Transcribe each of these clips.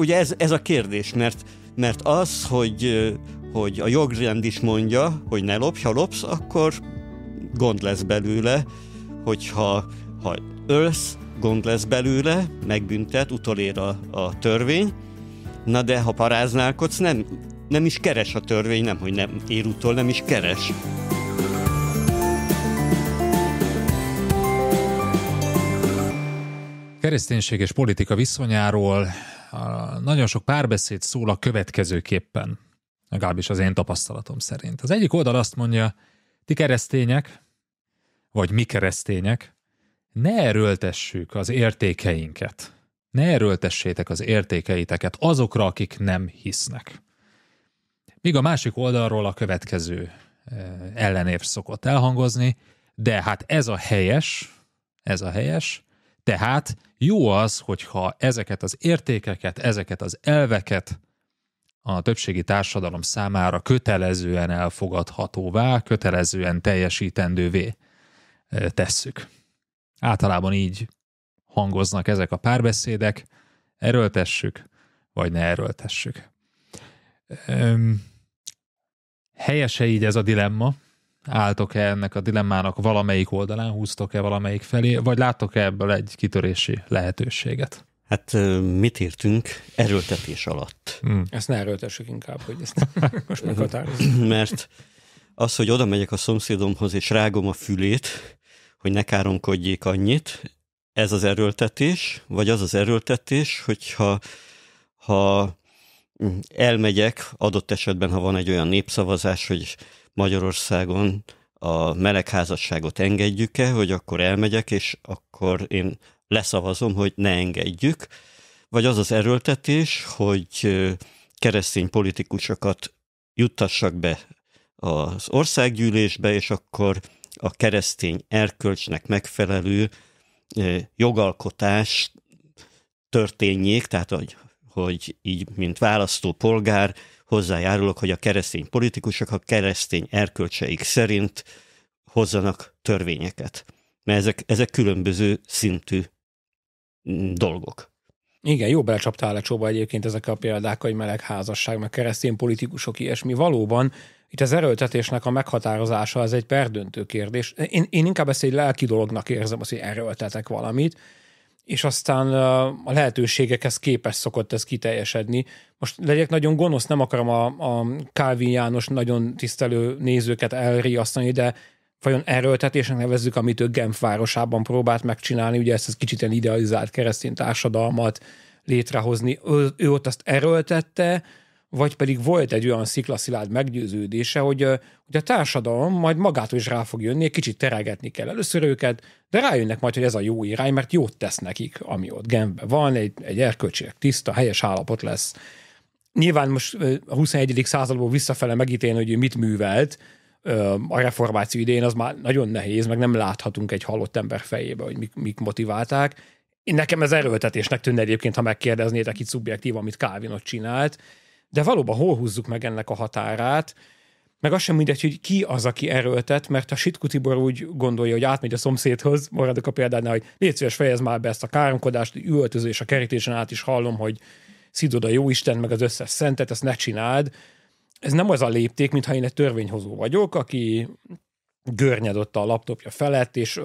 ugye ez, ez a kérdés, mert, mert az, hogy, hogy a jogrend is mondja, hogy ne lopj, ha lopsz, akkor gond lesz belőle, hogyha ha ölsz, gond lesz belőle, megbüntet, utolér a, a törvény, na de ha paráználkodsz, nem, nem is keres a törvény, nem, hogy nem ér utol, nem is keres. Kereszténység és politika viszonyáról nagyon sok párbeszéd szól a következőképpen, legalábbis az én tapasztalatom szerint. Az egyik oldal azt mondja, ti keresztények, vagy mi keresztények, ne erőltessük az értékeinket. Ne erőltessétek az értékeiteket azokra, akik nem hisznek. Míg a másik oldalról a következő e, ellenév szokott elhangozni, de hát ez a helyes, ez a helyes, tehát jó az, hogyha ezeket az értékeket, ezeket az elveket a többségi társadalom számára kötelezően elfogadhatóvá, kötelezően teljesítendővé tesszük. Általában így hangoznak ezek a párbeszédek, erőltessük, vagy ne erőltessük. Helyese így ez a dilemma, álltok-e ennek a dilemmának valamelyik oldalán, húztok-e valamelyik felé, vagy láttok-e ebből egy kitörési lehetőséget? Hát mit írtunk? Erőltetés alatt. Mm. Ezt ne erőltessük inkább, hogy ezt most meghatározunk. Mert az, hogy oda megyek a szomszédomhoz és rágom a fülét, hogy ne káromkodjék annyit, ez az erőltetés, vagy az az erőltetés, hogyha ha mm, elmegyek, adott esetben, ha van egy olyan népszavazás, hogy Magyarországon a melegházasságot engedjük-e, hogy akkor elmegyek, és akkor én leszavazom, hogy ne engedjük, vagy az az erőltetés, hogy keresztény politikusokat juttassak be az országgyűlésbe, és akkor a keresztény erkölcsnek megfelelő jogalkotás történjék, tehát hogy hogy így, mint választó polgár hozzájárulok, hogy a keresztény politikusok a keresztény erkölcseik szerint hozzanak törvényeket. Mert ezek, ezek különböző szintű mm, dolgok. Igen, jó belecsaptál a csóba egyébként ezek a példák, hogy házasság, meg keresztény politikusok, ilyesmi. Valóban itt az erőltetésnek a meghatározása az egy perdöntő kérdés. Én, én inkább ezt egy lelki dolognak érzem, azt, hogy erőltetek valamit, és aztán a lehetőségekhez képes szokott ez kiteljesedni. Most legyek nagyon gonosz, nem akarom a, a Calvin János nagyon tisztelő nézőket elriasztani, de vajon erőltetésnek nevezzük, amit ő Genf városában próbált megcsinálni, ugye ezt az kicsit ilyen idealizált keresztény társadalmat létrehozni. Ő, ő ott azt erőltette, vagy pedig volt egy olyan sziklaszilárd meggyőződése, hogy, hogy a társadalom majd magától is rá fog jönni, egy kicsit teregetni kell először őket, de rájönnek majd, hogy ez a jó irány, mert jót tesz nekik, ami ott genben van, egy, egy erkölcsileg tiszta, helyes állapot lesz. Nyilván most a 21. századból visszafele megítélni, hogy ő mit művelt, a reformáció idén, az már nagyon nehéz, meg nem láthatunk egy halott ember fejébe, hogy mik, mik motiválták. Én nekem ez erőltetésnek tűnne egyébként, ha megkérdeznétek itt szubjektív, amit Calvin ott csinált, de valóban hol húzzuk meg ennek a határát, meg az sem mindegy, hogy ki az, aki erőltet, mert ha Sitku Tibor úgy gondolja, hogy átmegy a szomszédhoz, maradok a példánál, hogy légy szíves, fejezd már be ezt a káromkodást, üvöltöző és a kerítésen át is hallom, hogy szidod a jóisten, meg az összes szentet, ezt ne csináld. Ez nem az a lépték, mintha én egy törvényhozó vagyok, aki görnyed a laptopja felett, és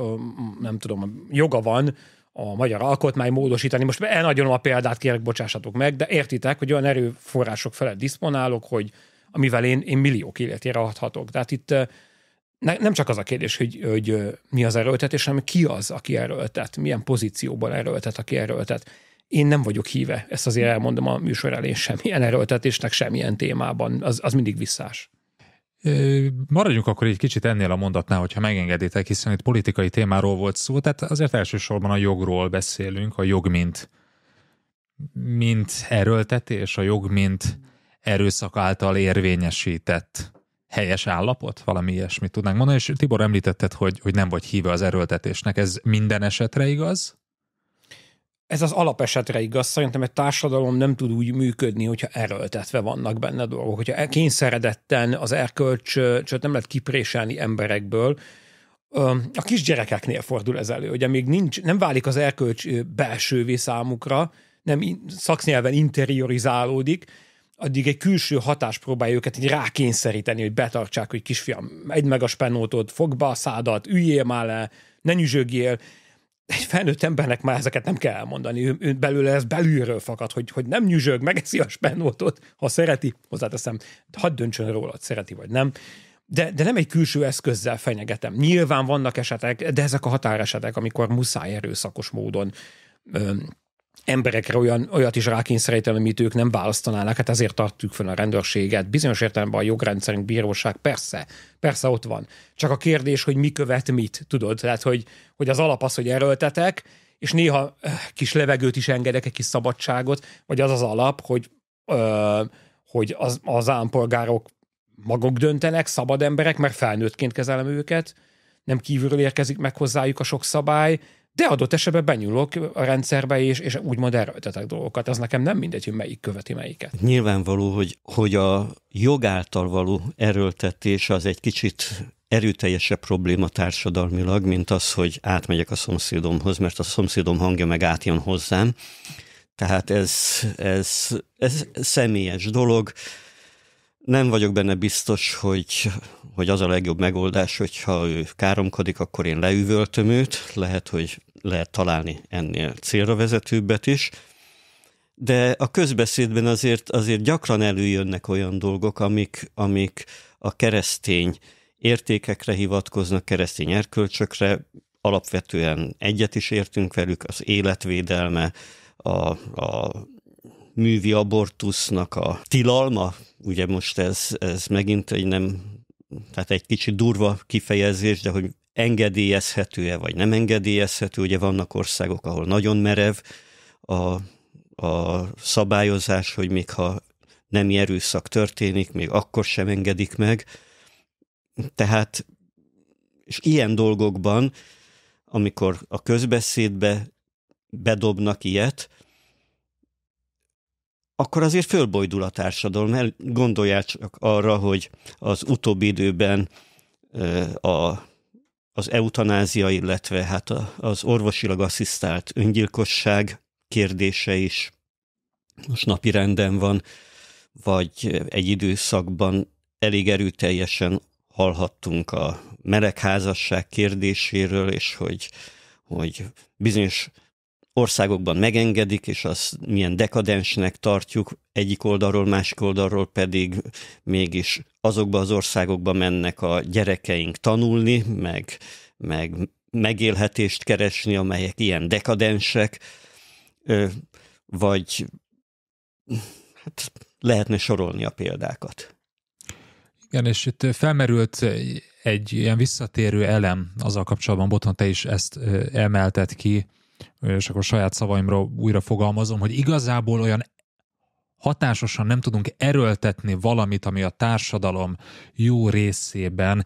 nem tudom, joga van a magyar alkotmány módosítani. Most elnagyolom a példát, kérek, bocsássatok meg, de értitek, hogy olyan erőforrások felett diszponálok, hogy amivel én, én milliók életére adhatok. Tehát itt ne, nem csak az a kérdés, hogy, hogy mi az erőltetés, hanem ki az, aki erőltet, milyen pozícióban erőltet, aki erőltet. Én nem vagyok híve, ezt azért elmondom a műsor elén, semmilyen erőltetésnek, semmilyen témában, az, az mindig visszás. Maradjunk akkor egy kicsit ennél a mondatnál, hogyha megengeditek, hiszen itt politikai témáról volt szó, tehát azért elsősorban a jogról beszélünk, a jog mint, mint erőltetés, a jog mint erőszak által érvényesített helyes állapot, valami ilyesmit tudnánk mondani, és Tibor említetted, hogy, hogy nem vagy híve az erőltetésnek, ez minden esetre igaz? ez az alapesetre igaz, szerintem egy társadalom nem tud úgy működni, hogyha erőltetve vannak benne dolgok, hogyha kényszeredetten az erkölcsöt nem lehet kipréselni emberekből, a kisgyerekeknél fordul ez elő, hogy még nincs, nem válik az erkölcs belsővé számukra, nem szaksznyelven interiorizálódik, addig egy külső hatás próbálja őket így rákényszeríteni, hogy betartsák, hogy kisfiam, egy meg a spenótot, fogd be a szádat, üljél már le, ne nyüzsögjél, egy felnőtt embernek már ezeket nem kell elmondani, ő, ő belőle ez belülről fakad, hogy, hogy nem nyüzsög, megeszi a spenótot, ha szereti, hozzáteszem, hadd döntsön róla, szereti vagy nem. De, de nem egy külső eszközzel fenyegetem. Nyilván vannak esetek, de ezek a határesetek, amikor muszáj erőszakos módon öm, emberekre olyan, olyat is rákényszerítem, amit ők nem választanának, hát ezért tartjuk fel a rendőrséget. Bizonyos értelemben a jogrendszerünk bíróság, persze, persze ott van. Csak a kérdés, hogy mi követ mit, tudod? Tehát, hogy, hogy az alap az, hogy erőltetek, és néha eh, kis levegőt is engedek, egy kis szabadságot, vagy az az alap, hogy, ö, hogy az, az állampolgárok maguk döntenek, szabad emberek, mert felnőttként kezelem őket, nem kívülről érkezik meg hozzájuk a sok szabály, de adott esetben benyúlok a rendszerbe, és, és úgymond elrajtatok dolgokat. Az nekem nem mindegy, hogy melyik követi melyiket. Nyilvánvaló, hogy, hogy a jog által való erőltetés az egy kicsit erőteljesebb probléma társadalmilag, mint az, hogy átmegyek a szomszédomhoz, mert a szomszédom hangja meg átjön hozzám. Tehát ez, ez, ez személyes dolog. Nem vagyok benne biztos, hogy, hogy az a legjobb megoldás, hogyha ő káromkodik, akkor én leüvöltöm őt. Lehet, hogy lehet találni ennél célra vezetőbbet is, de a közbeszédben azért, azért gyakran előjönnek olyan dolgok, amik, amik a keresztény értékekre hivatkoznak, keresztény erkölcsökre, alapvetően egyet is értünk velük, az életvédelme, a, a művi abortusznak a tilalma, ugye most ez, ez megint egy nem, tehát egy kicsit durva kifejezés, de hogy engedélyezhető-e vagy nem engedélyezhető. Ugye vannak országok, ahol nagyon merev a, a szabályozás, hogy még ha nem erőszak történik, még akkor sem engedik meg. Tehát, és ilyen dolgokban, amikor a közbeszédbe bedobnak ilyet, akkor azért fölbojdul a társadalom. Gondolják csak arra, hogy az utóbbi időben a az eutanázia, illetve hát az orvosilag asszisztált öngyilkosság kérdése is most napi renden van, vagy egy időszakban elég erőteljesen hallhattunk a melegházasság kérdéséről, és hogy, hogy bizonyos országokban megengedik, és azt milyen dekadensnek tartjuk, egyik oldalról, másik oldalról pedig mégis azokba az országokba mennek a gyerekeink tanulni, meg, meg megélhetést keresni, amelyek ilyen dekadensek, vagy hát lehetne sorolni a példákat. Igen, és itt felmerült egy ilyen visszatérő elem azzal kapcsolatban, Boton, te is ezt emelted ki, és akkor saját szavaimra újra fogalmazom, hogy igazából olyan hatásosan nem tudunk erőltetni valamit, ami a társadalom jó részében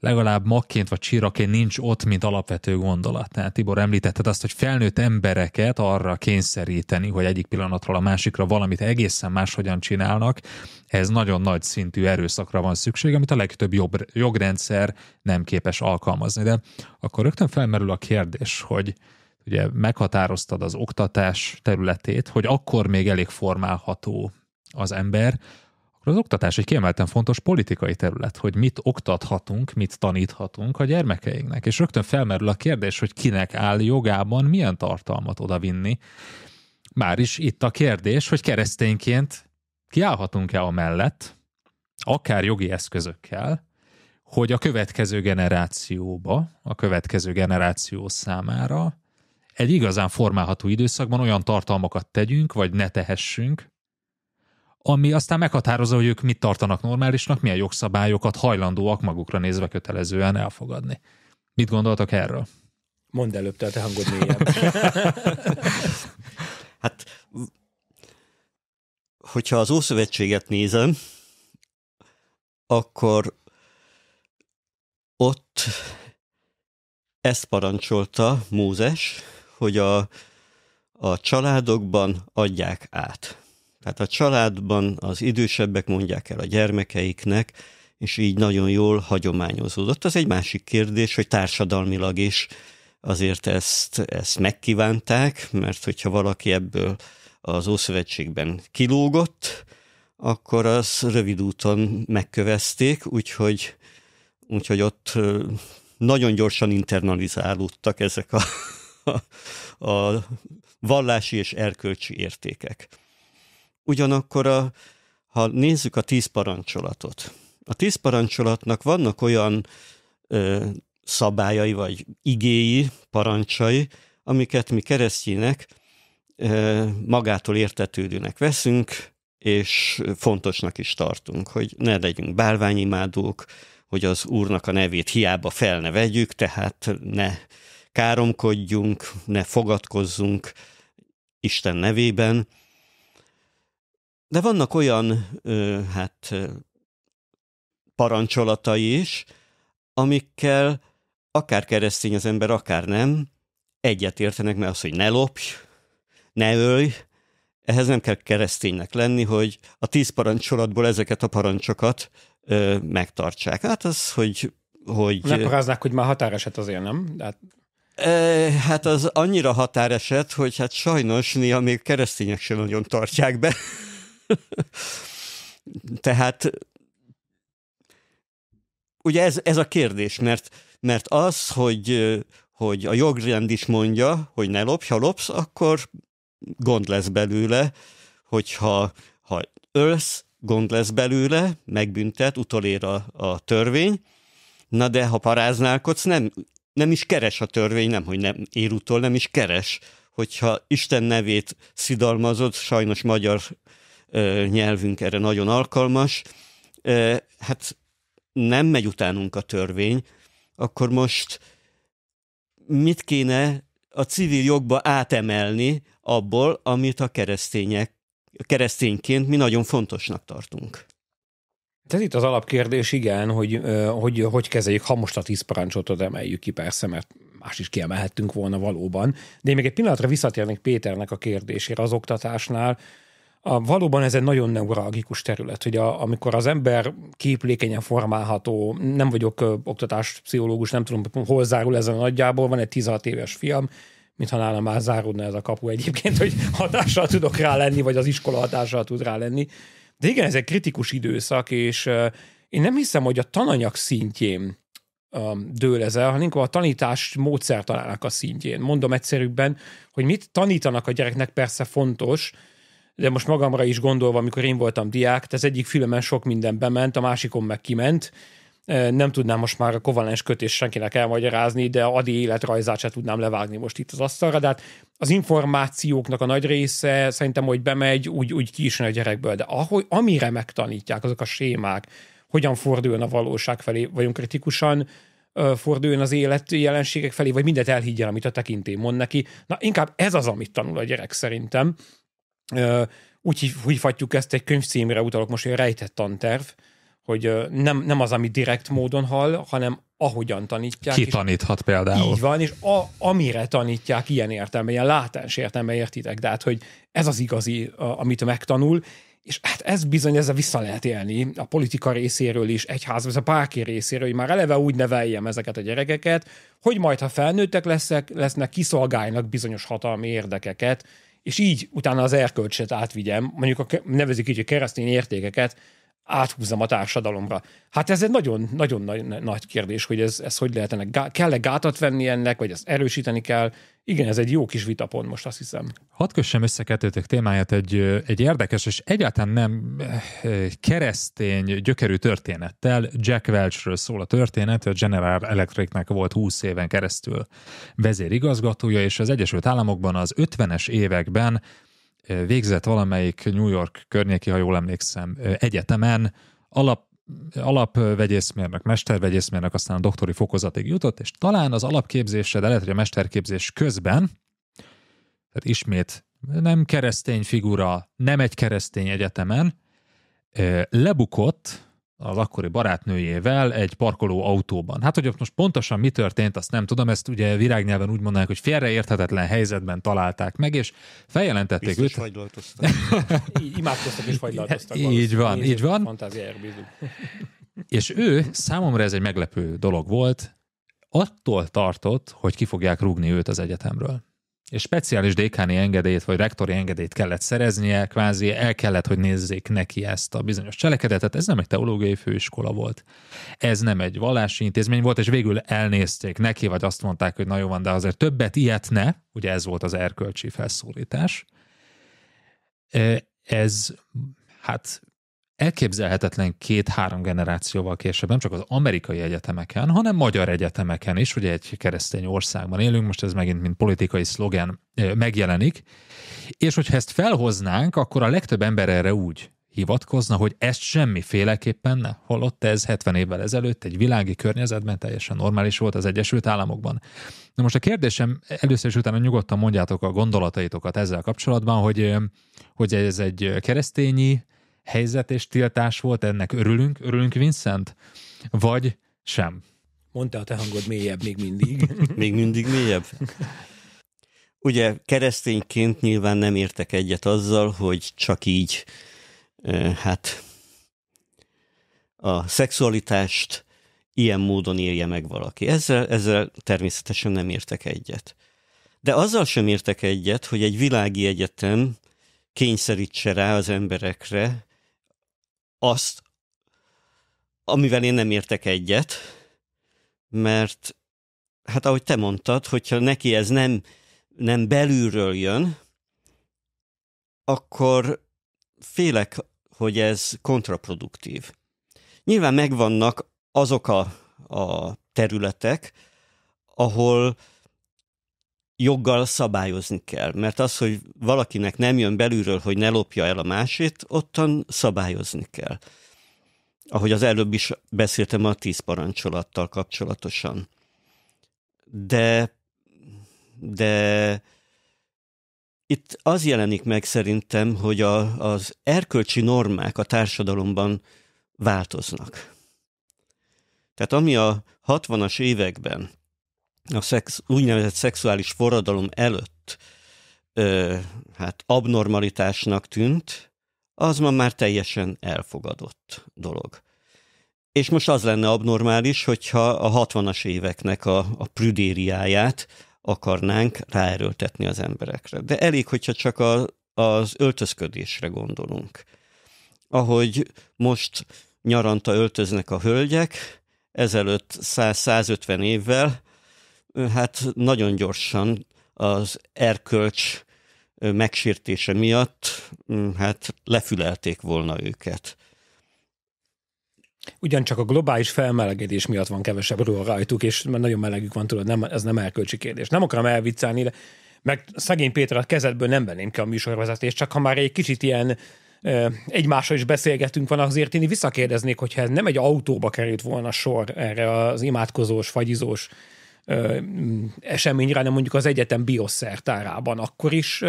legalább makként vagy csiraként nincs ott, mint alapvető gondolat. Tehát Tibor említetted azt, hogy felnőtt embereket arra kényszeríteni, hogy egyik pillanatról a másikra valamit egészen máshogyan csinálnak, ez nagyon nagy szintű erőszakra van szükség, amit a legtöbb jobb, jogrendszer nem képes alkalmazni. De akkor rögtön felmerül a kérdés, hogy ugye meghatároztad az oktatás területét, hogy akkor még elég formálható az ember, akkor az oktatás egy kiemelten fontos politikai terület, hogy mit oktathatunk, mit taníthatunk a gyermekeinknek. És rögtön felmerül a kérdés, hogy kinek áll jogában milyen tartalmat odavinni. Már is itt a kérdés, hogy keresztényként kiállhatunk-e a mellett, akár jogi eszközökkel, hogy a következő generációba, a következő generáció számára egy igazán formálható időszakban olyan tartalmakat tegyünk, vagy ne tehessünk, ami aztán meghatározza, hogy ők mit tartanak normálisnak, milyen jogszabályokat hajlandóak magukra nézve kötelezően elfogadni. Mit gondoltak erről? Mondd előbb, tehát hangod hát, hogyha az Ószövetséget nézem, akkor ott ezt parancsolta Mózes, hogy a, a családokban adják át. Tehát a családban az idősebbek mondják el a gyermekeiknek, és így nagyon jól hagyományozódott. Az egy másik kérdés, hogy társadalmilag is azért ezt, ezt megkívánták, mert hogyha valaki ebből az Ószövetségben kilógott, akkor az rövid úton megkövezték, úgyhogy, úgyhogy ott nagyon gyorsan internalizálódtak ezek a a, vallási és erkölcsi értékek. Ugyanakkor, a, ha nézzük a tíz parancsolatot, a tíz parancsolatnak vannak olyan ö, szabályai, vagy igéi, parancsai, amiket mi keresztjének ö, magától értetődőnek veszünk, és fontosnak is tartunk, hogy ne legyünk bálványimádók, hogy az Úrnak a nevét hiába fel ne vegyük, tehát ne káromkodjunk, ne fogadkozzunk Isten nevében. De vannak olyan, hát parancsolatai is, amikkel akár keresztény az ember, akár nem, egyet értenek, mert az, hogy ne lopj, ne ölj, ehhez nem kell kereszténynek lenni, hogy a tíz parancsolatból ezeket a parancsokat ö, megtartsák. Hát az, hogy... hogy... Nem hogy már határeset azért, nem? De hát... Hát az annyira határeset, hogy hát sajnos néha még keresztények sem nagyon tartják be. Tehát ugye ez, ez a kérdés, mert, mert az, hogy, hogy a jogrend is mondja, hogy ne lopj, ha lopsz, akkor gond lesz belőle, hogyha ha ölsz, gond lesz belőle, megbüntet, utolér a, a törvény, na de ha paráználkodsz, nem nem is keres a törvény, nem, hogy nem ér utol, nem is keres, hogyha Isten nevét szidalmazod, sajnos magyar ö, nyelvünk erre nagyon alkalmas, ö, hát nem megy utánunk a törvény, akkor most mit kéne a civil jogba átemelni abból, amit a keresztények, keresztényként mi nagyon fontosnak tartunk? Tehát itt az alapkérdés, igen, hogy hogy, hogy kezeljük, ha most a tíz parancsot emeljük ki, persze, mert más is kiemelhettünk volna valóban. De én még egy pillanatra visszatérnék Péternek a kérdésére az oktatásnál. A, valóban ez egy nagyon neuralgikus terület, hogy a, amikor az ember képlékenyen formálható, nem vagyok ö, oktatáspszichológus, nem tudom, hol zárul ezen a nagyjából, van egy 16 éves fiam, mintha nálam már záródna ez a kapu egyébként, hogy hatással tudok rá lenni, vagy az iskola hatással tud rá lenni. De igen, ez egy kritikus időszak, és én nem hiszem, hogy a tananyag szintjén dől ez el, hanem inkább a tanítás módszertanának a szintjén. Mondom egyszerűbben, hogy mit tanítanak a gyereknek persze fontos, de most magamra is gondolva, amikor én voltam diák, az egyik filmen sok minden bement, a másikon meg kiment, nem tudnám most már a kovalens kötés senkinek elmagyarázni, de a Adi életrajzát sem tudnám levágni most itt az asztalra, de hát az információknak a nagy része szerintem, hogy bemegy, úgy, úgy ki is a gyerekből, de ahogy, amire megtanítják azok a sémák, hogyan forduljon a valóság felé, vagyunk kritikusan, forduljon az élet jelenségek felé, vagy mindet elhiggyen, amit a tekinté mond neki. Na, inkább ez az, amit tanul a gyerek szerintem. Úgy hívhatjuk ezt egy könyvcímre utalok most, hogy a rejtett tanterv, hogy nem, nem az, ami direkt módon hall, hanem ahogyan tanítják. Ki taníthat például. Így van, és a, amire tanítják ilyen értelme, ilyen látens értelme, értitek? De hát, hogy ez az igazi, amit megtanul, és hát ez bizony, ezzel vissza lehet élni a politika részéről is, egyház, ez a párki részéről, hogy már eleve úgy neveljem ezeket a gyerekeket, hogy majd, ha felnőttek leszek, lesznek, kiszolgálnak bizonyos hatalmi érdekeket, és így utána az erkölcset átvigyem, mondjuk a, nevezik így a keresztény értékeket, áthúzzam a társadalomra. Hát ez egy nagyon, nagyon nagy, nagy kérdés, hogy ez, ez hogy lehet ennek, gá- kell-e gátat venni ennek, vagy ezt erősíteni kell. Igen, ez egy jó kis vitapont most azt hiszem. Hadd kössem össze kettőtök témáját egy, egy érdekes és egyáltalán nem eh, eh, keresztény gyökerű történettel. Jack Welchről szól a történet, a General Electricnek volt 20 éven keresztül vezérigazgatója, és az Egyesült Államokban az 50-es években végzett valamelyik New York környéki, ha jól emlékszem, egyetemen, alap alapvegyészmérnök, mestervegyészmérnök, aztán a doktori fokozatig jutott, és talán az alapképzésre, de lehet, hogy a mesterképzés közben, tehát ismét nem keresztény figura, nem egy keresztény egyetemen, lebukott az akkori barátnőjével egy parkoló autóban. Hát, hogy ott most pontosan mi történt, azt nem tudom, ezt ugye virágnyelven úgy mondanák, hogy félreérthetetlen helyzetben találták meg, és feljelentették Biztos őt. fagylaltoztak. Imádkoztak és fagylaltoztak. Így van, így van. És ő, számomra ez egy meglepő dolog volt, attól tartott, hogy ki fogják rúgni őt az egyetemről és speciális dékáni engedélyt vagy rektori engedélyt kellett szereznie, kvázi el kellett, hogy nézzék neki ezt a bizonyos cselekedetet. Ez nem egy teológiai főiskola volt, ez nem egy vallási intézmény volt, és végül elnézték neki, vagy azt mondták, hogy na jó van, de azért többet ilyet ne, ugye ez volt az erkölcsi felszólítás. E, ez hát elképzelhetetlen két-három generációval később, nem csak az amerikai egyetemeken, hanem magyar egyetemeken is, ugye egy keresztény országban élünk, most ez megint mint politikai szlogen megjelenik, és hogyha ezt felhoznánk, akkor a legtöbb ember erre úgy hivatkozna, hogy ezt semmiféleképpen ne, holott ez 70 évvel ezelőtt egy világi környezetben teljesen normális volt az Egyesült Államokban. Na most a kérdésem, először és utána nyugodtan mondjátok a gondolataitokat ezzel kapcsolatban, hogy, hogy ez egy keresztényi helyzet és tiltás volt, ennek örülünk, örülünk Vincent? Vagy sem? Mondta a te hangod mélyebb még mindig. még mindig mélyebb? Ugye keresztényként nyilván nem értek egyet azzal, hogy csak így hát a szexualitást ilyen módon élje meg valaki. Ezzel, ezzel természetesen nem értek egyet. De azzal sem értek egyet, hogy egy világi egyetem kényszerítse rá az emberekre, azt, amivel én nem értek egyet, mert hát ahogy te mondtad, hogyha neki ez nem, nem belülről jön, akkor félek, hogy ez kontraproduktív. Nyilván megvannak azok a, a területek, ahol joggal szabályozni kell, mert az, hogy valakinek nem jön belülről, hogy ne lopja el a másét, ottan szabályozni kell. Ahogy az előbb is beszéltem a tíz parancsolattal kapcsolatosan. De, de itt az jelenik meg szerintem, hogy a, az erkölcsi normák a társadalomban változnak. Tehát ami a 60-as években a szex, úgynevezett szexuális forradalom előtt ö, hát abnormalitásnak tűnt, az ma már teljesen elfogadott dolog. És most az lenne abnormális, hogyha a 60-as éveknek a, a prüdériáját akarnánk ráerőltetni az emberekre. De elég, hogyha csak a, az öltözködésre gondolunk. Ahogy most nyaranta öltöznek a hölgyek, ezelőtt 100-150 évvel hát nagyon gyorsan az erkölcs megsértése miatt mm, hát lefülelték volna őket. Ugyancsak a globális felmelegedés miatt van kevesebb ruha rajtuk, és nagyon melegük van, tudod, nem, ez nem erkölcsi kérdés. Nem akarom elviccelni, de meg szegény Péter a kezedből nem venném ki a műsorvezetést, csak ha már egy kicsit ilyen egymással is beszélgetünk van, azért én visszakérdeznék, hogyha nem egy autóba került volna sor erre az imádkozós, fagyizós eseményre, hanem mondjuk az egyetem bioszertárában akkor is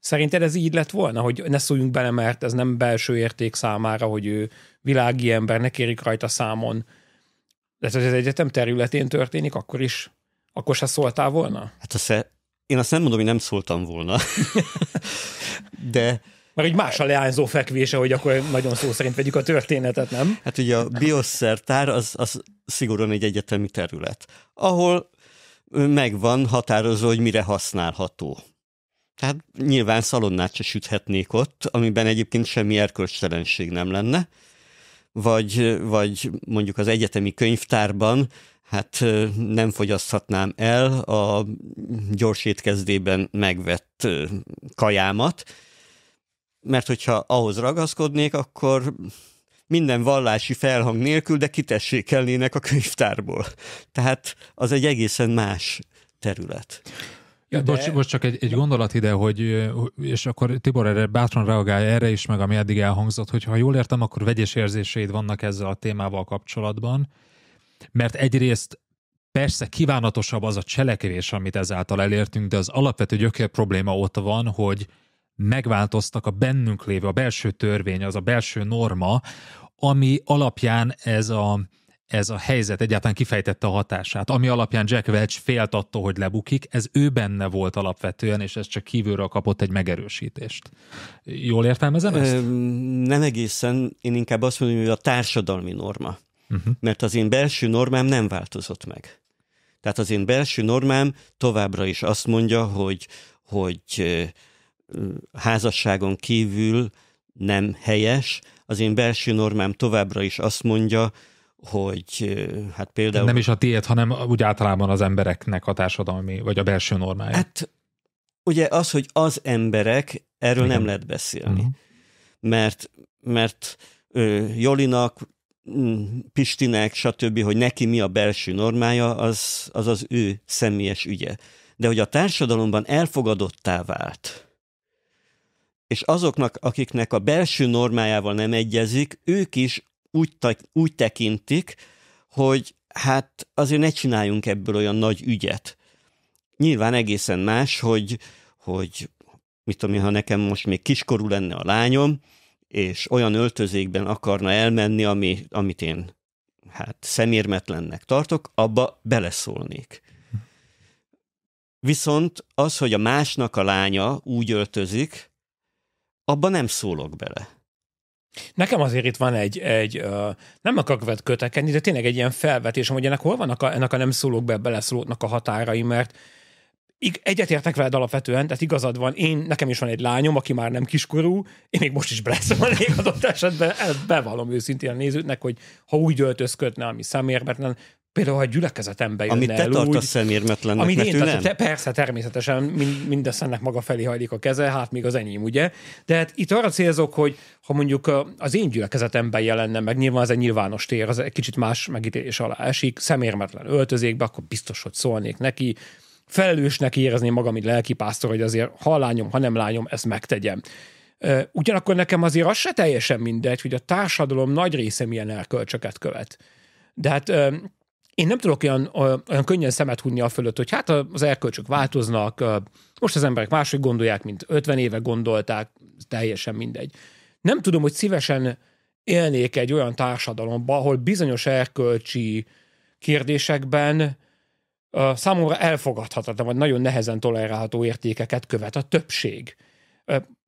Szerinted ez így lett volna, hogy ne szóljunk bele, mert ez nem belső érték számára, hogy ő világi ember, ne kérik rajta számon. De ez az egyetem területén történik, akkor is, akkor se szóltál volna? Hát azt, én azt nem mondom, hogy nem szóltam volna. De mert egy más a leányzó fekvése, hogy akkor nagyon szó szerint vegyük a történetet, nem? Hát ugye a bioszertár az, az szigorúan egy egyetemi terület, ahol megvan határozó, hogy mire használható. Tehát nyilván szalonnát se süthetnék ott, amiben egyébként semmi erkölcstelenség nem lenne, vagy, vagy mondjuk az egyetemi könyvtárban, hát nem fogyaszthatnám el a gyors étkezdében megvett kajámat, mert hogyha ahhoz ragaszkodnék, akkor minden vallási felhang nélkül, de kitessékelnének a könyvtárból. Tehát az egy egészen más terület. Ja, de... Bocs, bocs, csak egy, egy gondolat ide, hogy, és akkor Tibor erre bátran reagálja erre is, meg ami eddig elhangzott, hogy ha jól értem, akkor vegyes érzéseid vannak ezzel a témával kapcsolatban, mert egyrészt persze kívánatosabb az a cselekvés, amit ezáltal elértünk, de az alapvető gyökér probléma ott van, hogy megváltoztak a bennünk lévő, a belső törvény, az a belső norma, ami alapján ez a, ez a helyzet egyáltalán kifejtette a hatását, ami alapján Jack Welch félt attól, hogy lebukik, ez ő benne volt alapvetően, és ez csak kívülről kapott egy megerősítést. Jól értelmezem ezt? nem egészen, én inkább azt mondom, hogy a társadalmi norma. Uh-huh. Mert az én belső normám nem változott meg. Tehát az én belső normám továbbra is azt mondja, hogy, hogy házasságon kívül nem helyes. Az én belső normám továbbra is azt mondja, hogy hát például... Nem is a tiéd, hanem úgy általában az embereknek a társadalmi, vagy a belső normája. Hát ugye az, hogy az emberek, erről Igen. nem lehet beszélni. Uh-huh. Mert, mert ö, Jolinak, Pistinek, stb., hogy neki mi a belső normája, az az, az ő személyes ügye. De hogy a társadalomban elfogadottá vált, és azoknak, akiknek a belső normájával nem egyezik, ők is úgy, úgy tekintik, hogy hát azért ne csináljunk ebből olyan nagy ügyet. Nyilván egészen más, hogy, hogy mit tudom én, ha nekem most még kiskorú lenne a lányom, és olyan öltözékben akarna elmenni, ami, amit én hát szemérmetlennek tartok, abba beleszólnék. Viszont az, hogy a másnak a lánya úgy öltözik, abban nem szólok bele. Nekem azért itt van egy, egy nem akarok vett kötekedni, de tényleg egy ilyen felvetés, hogy ennek hol vannak a, ennek a nem szólók be beleszólóknak a határai, mert egyetértek veled alapvetően, tehát igazad van, én, nekem is van egy lányom, aki már nem kiskorú, én még most is beleszólnék adott esetben, ezt bevallom őszintén a nézőknek, hogy ha úgy öltözködne, ami szemérmetlen, például ha a gyülekezetembe jönne Amit te el, tartasz szemérmetlennek, amit én, tehát, nem? Persze, természetesen mind, mindeszennek maga felé hajlik a keze, hát még az enyém, ugye? De hát itt arra célzok, hogy ha mondjuk az én gyülekezetemben jelenne meg, nyilván ez egy nyilvános tér, az egy kicsit más megítélés alá esik, szemérmetlen öltözékbe, akkor biztos, hogy szólnék neki, felelősnek érezni magam, mint lelkipásztor, hogy azért ha lányom, ha nem lányom, ezt megtegyem. Ugyanakkor nekem azért az se teljesen mindegy, hogy a társadalom nagy része milyen elkölcsöket követ. De hát én nem tudok olyan, olyan könnyen szemet hunni a fölött, hogy hát az erkölcsök változnak, most az emberek máshogy gondolják, mint 50 éve gondolták, teljesen mindegy. Nem tudom, hogy szívesen élnék egy olyan társadalomban, ahol bizonyos erkölcsi kérdésekben számomra elfogadhatatlan, vagy nagyon nehezen tolerálható értékeket követ a többség.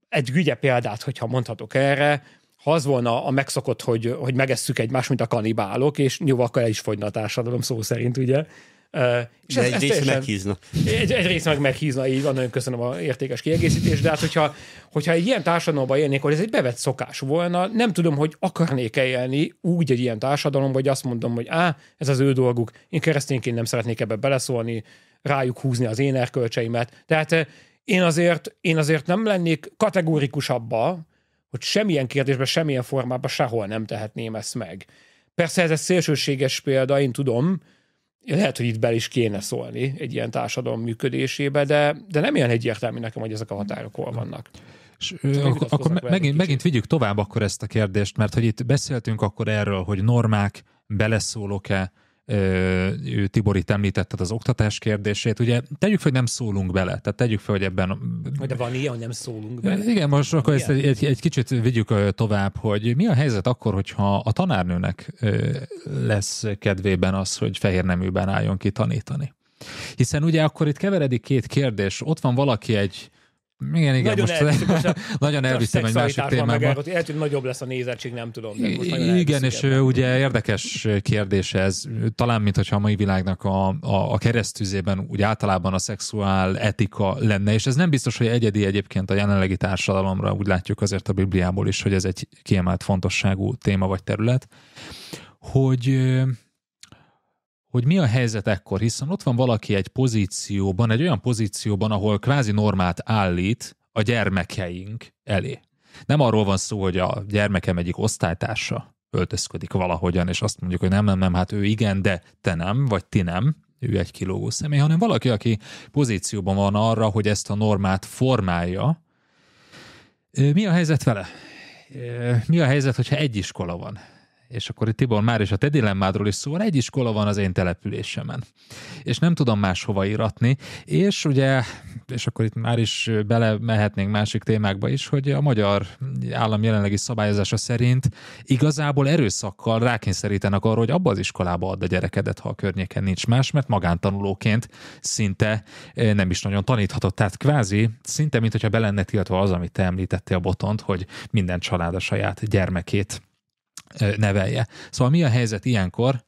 Egy ügye példát, hogyha mondhatok erre, ha az volna a megszokott, hogy, hogy megesszük egymást, mint a kanibálok, és nyilván el is fogyna a társadalom szó szerint, ugye? Uh, és de ez, egy része rész meghízna. Egy, egy rész meg meghízna, így van, nagyon köszönöm a értékes kiegészítést, de hát hogyha, hogyha egy ilyen társadalomban élnék, akkor ez egy bevett szokás volna, nem tudom, hogy akarnék-e élni úgy egy ilyen társadalom, vagy azt mondom, hogy á, ez az ő dolguk, én keresztényként nem szeretnék ebbe beleszólni, rájuk húzni az én erkölcseimet. Tehát én azért, én azért nem lennék kategórikusabba, hogy semmilyen kérdésben, semmilyen formában sehol nem tehetném ezt meg. Persze ez egy szélsőséges példa, én tudom, lehet, hogy itt bel is kéne szólni egy ilyen társadalom működésébe, de, de nem ilyen egyértelmű nekem, hogy ezek a határok hol vannak. És, ak- akkor megint, megint vigyük tovább akkor ezt a kérdést, mert hogy itt beszéltünk akkor erről, hogy normák beleszólok-e Tibor itt említetted az oktatás kérdését, ugye tegyük fel, hogy nem szólunk bele, tehát tegyük fel, hogy ebben... De van ilyen, nem szólunk bele. Igen, most akkor ilyen. ezt egy, egy kicsit vigyük tovább, hogy mi a helyzet akkor, hogyha a tanárnőnek lesz kedvében az, hogy fehér neműben álljon ki tanítani. Hiszen ugye akkor itt keveredik két kérdés, ott van valaki egy igen, igen, nagyon most elviszük, a, nagyon elviszem egy másik témába. Lehet, hogy nagyobb lesz a nézettség, nem tudom. De most igen, és ebben. ugye érdekes kérdés ez. Talán, mint hogyha a mai világnak a, a, a keresztüzében úgy általában a szexuál etika lenne, és ez nem biztos, hogy egyedi egyébként a jelenlegi társadalomra, úgy látjuk azért a Bibliából is, hogy ez egy kiemelt fontosságú téma vagy terület, hogy hogy mi a helyzet ekkor, hiszen ott van valaki egy pozícióban, egy olyan pozícióban, ahol kvázi normát állít a gyermekeink elé. Nem arról van szó, hogy a gyermekem egyik osztálytársa öltözködik valahogyan, és azt mondjuk, hogy nem, nem, nem, hát ő igen, de te nem, vagy ti nem, ő egy kilógó személy, hanem valaki, aki pozícióban van arra, hogy ezt a normát formálja. Mi a helyzet vele? Mi a helyzet, hogyha egy iskola van? és akkor itt Tibor már is a te dilemmádról is szól, egy iskola van az én településemen, és nem tudom máshova iratni, és ugye, és akkor itt már is bele mehetnénk másik témákba is, hogy a magyar állam jelenlegi szabályozása szerint igazából erőszakkal rákényszerítenek arra, hogy abba az iskolába add a gyerekedet, ha a környéken nincs más, mert magántanulóként szinte eh, nem is nagyon taníthatod. Tehát kvázi szinte, mintha be lenne tiltva az, amit te említettél a botont, hogy minden család a saját gyermekét nevelje. Szóval mi a helyzet ilyenkor?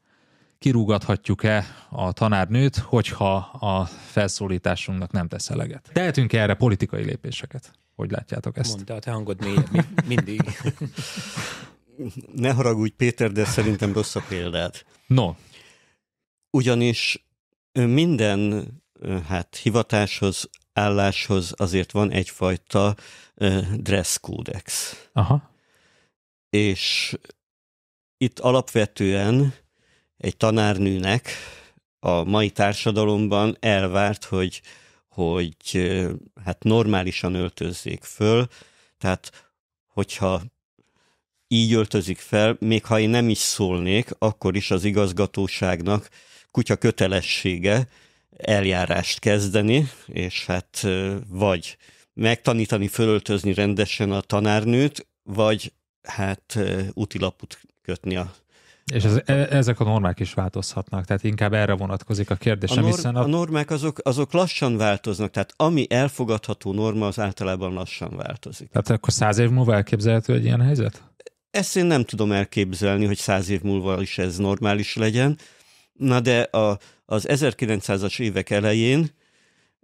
kirúgathatjuk-e a tanárnőt, hogyha a felszólításunknak nem tesz eleget. Tehetünk erre politikai lépéseket? Hogy látjátok ezt? Mondta, a te hangod mély, mindig. ne haragudj, Péter, de szerintem rossz a példát. No. Ugyanis minden hát hivatáshoz, álláshoz azért van egyfajta dress kódex. Aha. És itt alapvetően egy tanárnőnek a mai társadalomban elvárt, hogy, hogy hát normálisan öltözzék föl, tehát hogyha így öltözik fel, még ha én nem is szólnék, akkor is az igazgatóságnak kutya kötelessége eljárást kezdeni, és hát vagy megtanítani fölöltözni rendesen a tanárnőt, vagy hát útilaput kötni a és ez, e- ezek a normák is változhatnak, tehát inkább erre vonatkozik a kérdésem, a norm, hiszen... A... a normák azok, azok lassan változnak, tehát ami elfogadható norma, az általában lassan változik. Tehát akkor száz év múlva elképzelhető egy ilyen helyzet? Ezt én nem tudom elképzelni, hogy száz év múlva is ez normális legyen. Na de a, az 1900-as évek elején,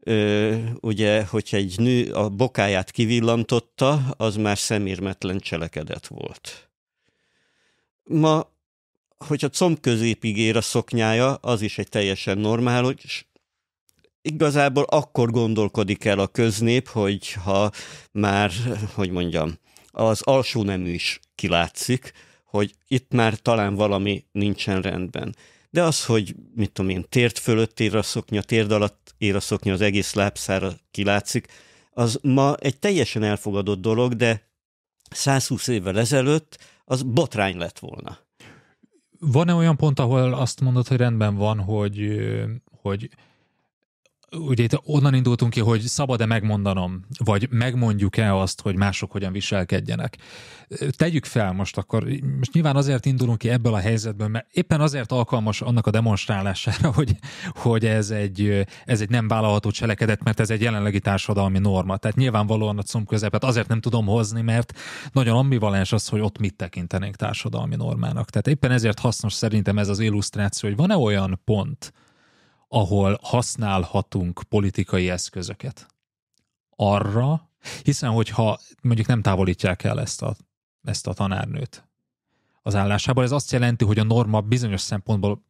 ö, ugye, hogy egy nő a bokáját kivillantotta, az már szemérmetlen cselekedet volt ma, hogyha comb középig ér a szoknyája, az is egy teljesen normális, igazából akkor gondolkodik el a köznép, hogy ha már, hogy mondjam, az alsó nemű is kilátszik, hogy itt már talán valami nincsen rendben. De az, hogy mit tudom én, tért fölött ér a szoknya, térd alatt ér a szoknya, az egész lábszára kilátszik, az ma egy teljesen elfogadott dolog, de 120 évvel ezelőtt az botrány lett volna. Van-e olyan pont, ahol azt mondod, hogy rendben van, hogy, hogy ugye itt onnan indultunk ki, hogy szabad-e megmondanom, vagy megmondjuk-e azt, hogy mások hogyan viselkedjenek. Tegyük fel most akkor, most nyilván azért indulunk ki ebből a helyzetből, mert éppen azért alkalmas annak a demonstrálására, hogy, hogy ez, egy, ez egy nem vállalható cselekedet, mert ez egy jelenlegi társadalmi norma. Tehát nyilvánvalóan a comb közepet azért nem tudom hozni, mert nagyon ambivalens az, hogy ott mit tekintenénk társadalmi normának. Tehát éppen ezért hasznos szerintem ez az illusztráció, hogy van-e olyan pont, ahol használhatunk politikai eszközöket arra, hiszen hogyha mondjuk nem távolítják el ezt a, ezt a tanárnőt az állásából, ez azt jelenti, hogy a norma bizonyos szempontból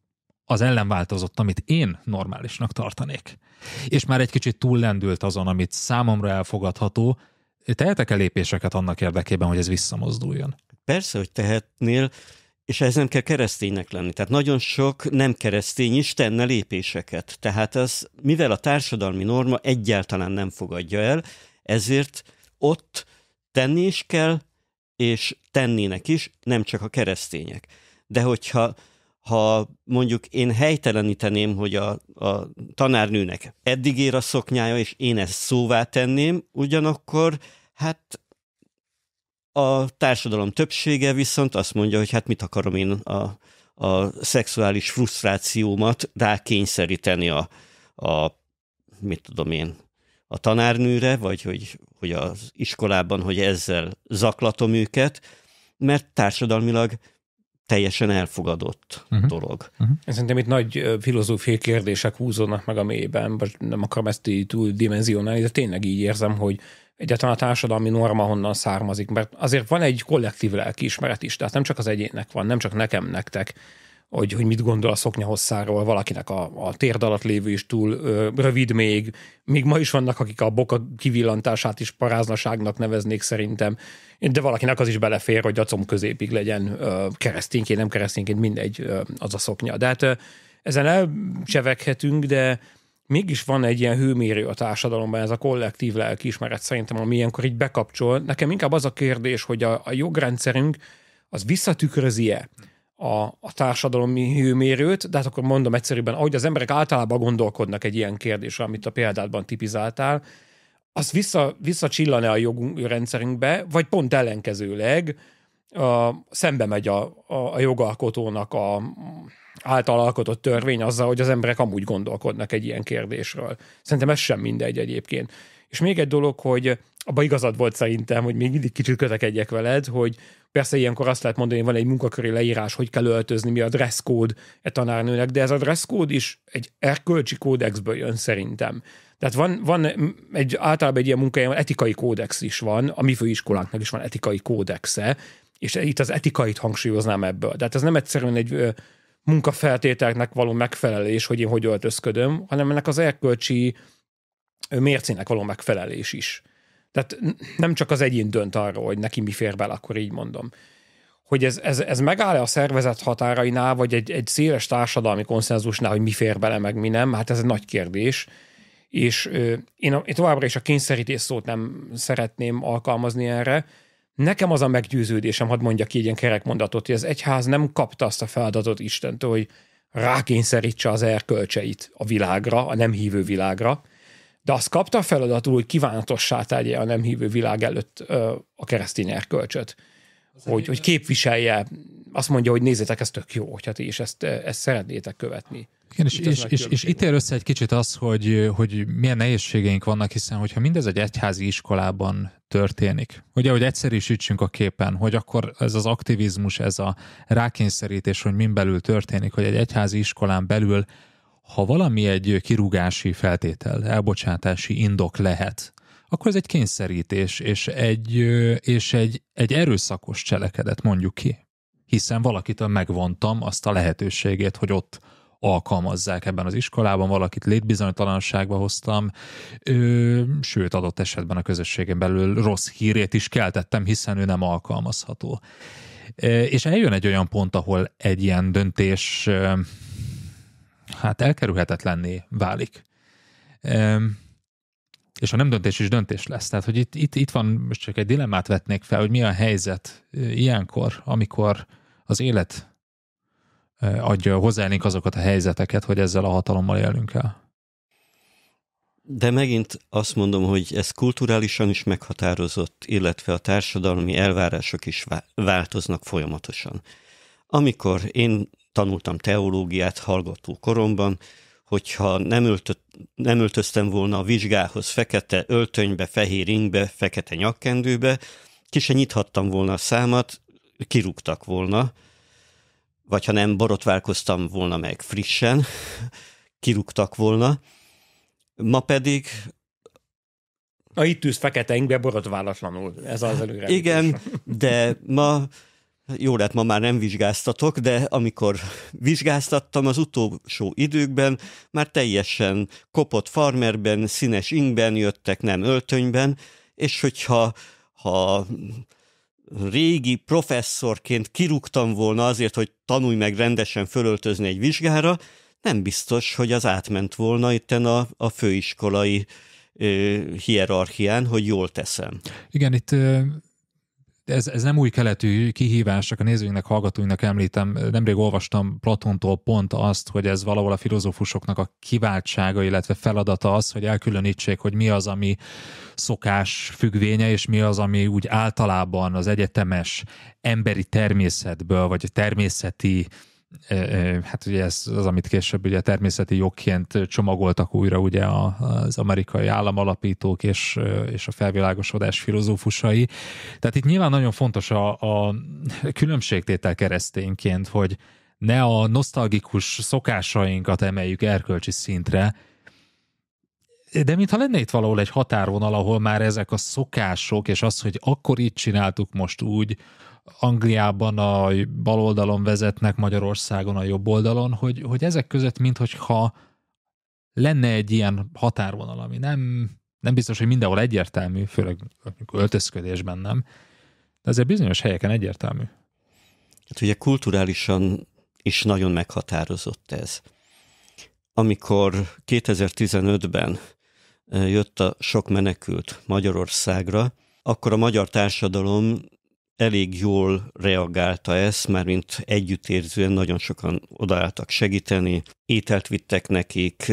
az ellen változott, amit én normálisnak tartanék. És már egy kicsit túllendült azon, amit számomra elfogadható, tehetek-e lépéseket annak érdekében, hogy ez visszamozduljon? Persze, hogy tehetnél, és ehhez nem kell kereszténynek lenni. Tehát nagyon sok nem keresztény is tenne lépéseket. Tehát ez, mivel a társadalmi norma egyáltalán nem fogadja el, ezért ott tenni is kell, és tennének is, nem csak a keresztények. De hogyha ha mondjuk én helyteleníteném, hogy a, a tanárnőnek eddig ér a szoknyája, és én ezt szóvá tenném, ugyanakkor hát a társadalom többsége viszont azt mondja, hogy hát mit akarom én a, a szexuális frusztrációmat rákényszeríteni a, a, mit tudom én, a tanárnőre, vagy hogy, hogy az iskolában, hogy ezzel zaklatom őket, mert társadalmilag teljesen elfogadott uh-huh. dolog. Uh-huh. Szerintem itt nagy filozófiai kérdések húzódnak meg a mélyben, most nem akarom ezt így túl dimenzionálni, de tényleg így érzem, hogy egyáltalán a társadalmi norma honnan származik, mert azért van egy kollektív lelkiismeret is, tehát nem csak az egyének van, nem csak nekem, nektek, hogy, hogy mit gondol a szoknya hosszáról, valakinek a, a térd alatt lévő is túl ö, rövid még, még ma is vannak, akik a boka kivillantását is paráznaságnak neveznék szerintem, de valakinek az is belefér, hogy a comb középig legyen ö, keresztényként, nem keresztényként, mindegy ö, az a szoknya. De hát ö, ezen elcseveghetünk, de mégis van egy ilyen hőmérő a társadalomban, ez a kollektív lelkiismeret szerintem, ami ilyenkor így bekapcsol. Nekem inkább az a kérdés, hogy a, a jogrendszerünk az visszatükrözi-e a, a társadalmi hőmérőt, de hát akkor mondom egyszerűbben, ahogy az emberek általában gondolkodnak egy ilyen kérdésre, amit a példádban tipizáltál, az vissza, visszacsillane a jogrendszerünkbe, vagy pont ellenkezőleg a, szembe megy a, a, a jogalkotónak a által alkotott törvény azzal, hogy az emberek amúgy gondolkodnak egy ilyen kérdésről. Szerintem ez sem mindegy egyébként. És még egy dolog, hogy abban igazad volt szerintem, hogy még mindig kicsit kötekedjek veled, hogy persze ilyenkor azt lehet mondani, hogy van egy munkaköri leírás, hogy kell öltözni, mi a dress code e tanárnőnek, de ez a dress code is egy erkölcsi kódexből jön szerintem. Tehát van, van egy, általában egy ilyen munkahelyen etikai kódex is van, a mi főiskolánknak is van etikai kódexe, és itt az etikait hangsúlyoznám ebből. Tehát ez nem egyszerűen egy munkafeltételeknek való megfelelés, hogy én hogy öltözködöm, hanem ennek az erkölcsi mércének való megfelelés is. Tehát nem csak az egyén dönt arról, hogy neki mi fér bele, akkor így mondom. Hogy ez, ez, ez megáll-e a szervezet határainál, vagy egy, egy széles társadalmi konszenzusnál, hogy mi fér bele, meg mi nem, hát ez egy nagy kérdés. És ö, én, én továbbra is a kényszerítés szót nem szeretném alkalmazni erre, Nekem az a meggyőződésem, hadd mondjak ki egy ilyen kerek mondatot, hogy az egyház nem kapta azt a feladatot Istentől, hogy rákényszerítse az erkölcseit a világra, a nem hívő világra, de azt kapta a feladatul, hogy kívánatossá tegye a nem hívő világ előtt a keresztény erkölcsöt hogy, hogy képviselje, azt mondja, hogy nézzétek, ez tök jó, hogyha ti is ezt, ezt szeretnétek követni. Igen, és, és, és, és itt ér össze egy kicsit az, hogy, hogy milyen nehézségeink vannak, hiszen hogyha mindez egy egyházi iskolában történik, ugye, hogy egyszerűsítsünk a képen, hogy akkor ez az aktivizmus, ez a rákényszerítés, hogy min belül történik, hogy egy egyházi iskolán belül, ha valami egy kirúgási feltétel, elbocsátási indok lehet, akkor ez egy kényszerítés, és egy, és egy, egy erőszakos cselekedet mondjuk ki. Hiszen valakitől megvontam azt a lehetőségét, hogy ott alkalmazzák ebben az iskolában, valakit létbizonytalanságba hoztam, ö, sőt adott esetben a közösségem belül rossz hírét is keltettem, hiszen ő nem alkalmazható. Ö, és eljön egy olyan pont, ahol egy ilyen döntés ö, hát elkerülhetetlenné válik. Ö, és a nem döntés is döntés lesz. Tehát, hogy itt, itt, itt van, most csak egy dilemmát vetnék fel, hogy mi a helyzet ilyenkor, amikor az élet adja, hozzáélénk azokat a helyzeteket, hogy ezzel a hatalommal élünk el. De megint azt mondom, hogy ez kulturálisan is meghatározott, illetve a társadalmi elvárások is változnak folyamatosan. Amikor én tanultam teológiát hallgató koromban, hogyha nem, öltött, nem öltöztem volna a vizsgához fekete öltönybe, fehér ingbe, fekete nyakkendőbe, ki se nyithattam volna a számat, kirúgtak volna, vagy ha nem borotválkoztam volna meg frissen, kirúgtak volna. Ma pedig a itt űz fekete ingbe borotválaslanul, Ez az előre. Igen, de ma jó lett, hát ma már nem vizsgáztatok, de amikor vizsgáztattam az utolsó időkben, már teljesen kopott farmerben, színes ingben jöttek, nem öltönyben, és hogyha ha régi professzorként kirúgtam volna azért, hogy tanulj meg rendesen fölöltözni egy vizsgára, nem biztos, hogy az átment volna itt a, a főiskolai ö, hierarchián, hogy jól teszem. Igen, itt ö, ez, ez nem új keletű kihívás, csak a nézőinknek, hallgatóinknak említem. Nemrég olvastam Platontól pont azt, hogy ez valahol a filozófusoknak a kiváltsága, illetve feladata az, hogy elkülönítsék, hogy mi az, ami szokás függvénye, és mi az, ami úgy általában az egyetemes emberi természetből, vagy a természeti hát ugye ez az, amit később ugye természeti jogként csomagoltak újra ugye az amerikai államalapítók és, és a felvilágosodás filozófusai. Tehát itt nyilván nagyon fontos a, a különbségtétel keresztényként, hogy ne a nosztalgikus szokásainkat emeljük erkölcsi szintre, de mintha lenne itt valahol egy határvonal, ahol már ezek a szokások, és az, hogy akkor így csináltuk most úgy, Angliában a bal oldalon vezetnek, Magyarországon a jobb oldalon, hogy, hogy ezek között mintha lenne egy ilyen határvonal, ami nem, nem biztos, hogy mindenhol egyértelmű, főleg öltözködésben nem, de azért bizonyos helyeken egyértelmű. Hát ugye kulturálisan is nagyon meghatározott ez. Amikor 2015-ben eh, jött a sok menekült Magyarországra, akkor a magyar társadalom elég jól reagálta ezt, mint együttérzően nagyon sokan odaálltak segíteni, ételt vittek nekik,